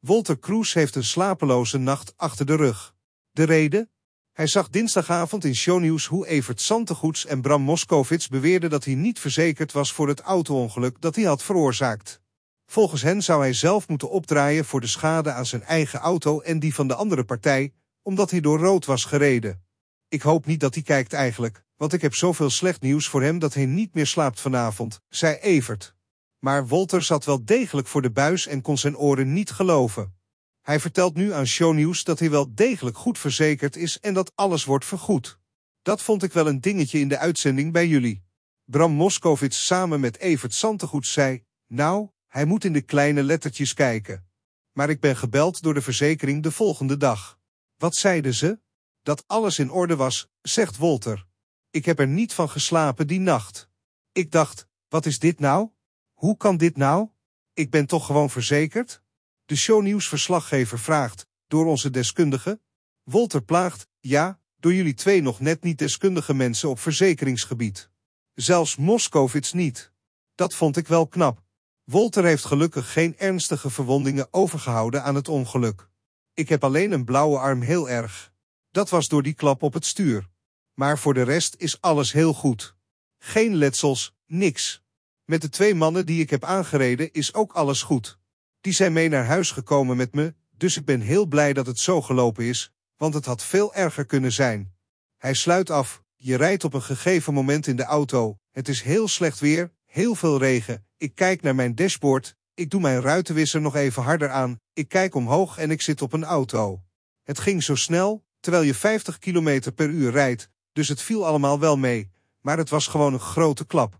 Walter Kroes heeft een slapeloze nacht achter de rug. De reden? Hij zag dinsdagavond in shownieuws hoe Evert Santegoets en Bram Moskowitz beweerden dat hij niet verzekerd was voor het auto-ongeluk dat hij had veroorzaakt. Volgens hen zou hij zelf moeten opdraaien voor de schade aan zijn eigen auto en die van de andere partij, omdat hij door rood was gereden. Ik hoop niet dat hij kijkt eigenlijk, want ik heb zoveel slecht nieuws voor hem dat hij niet meer slaapt vanavond, zei Evert. Maar Wolter zat wel degelijk voor de buis en kon zijn oren niet geloven. Hij vertelt nu aan Shownieuws dat hij wel degelijk goed verzekerd is en dat alles wordt vergoed. Dat vond ik wel een dingetje in de uitzending bij jullie. Bram Moskovits samen met Evert Santegoed zei, nou, hij moet in de kleine lettertjes kijken. Maar ik ben gebeld door de verzekering de volgende dag. Wat zeiden ze? Dat alles in orde was, zegt Wolter. Ik heb er niet van geslapen die nacht. Ik dacht, wat is dit nou? Hoe kan dit nou? Ik ben toch gewoon verzekerd? De shownieuwsverslaggever vraagt, door onze deskundige. Wolter plaagt, ja, door jullie twee nog net niet deskundige mensen op verzekeringsgebied. Zelfs Moskovits niet. Dat vond ik wel knap. Wolter heeft gelukkig geen ernstige verwondingen overgehouden aan het ongeluk. Ik heb alleen een blauwe arm heel erg. Dat was door die klap op het stuur. Maar voor de rest is alles heel goed. Geen letsels, niks. Met de twee mannen die ik heb aangereden is ook alles goed. Die zijn mee naar huis gekomen met me, dus ik ben heel blij dat het zo gelopen is, want het had veel erger kunnen zijn. Hij sluit af, je rijdt op een gegeven moment in de auto, het is heel slecht weer, heel veel regen, ik kijk naar mijn dashboard, ik doe mijn ruitenwisser nog even harder aan, ik kijk omhoog en ik zit op een auto. Het ging zo snel, terwijl je 50 km per uur rijdt, dus het viel allemaal wel mee, maar het was gewoon een grote klap.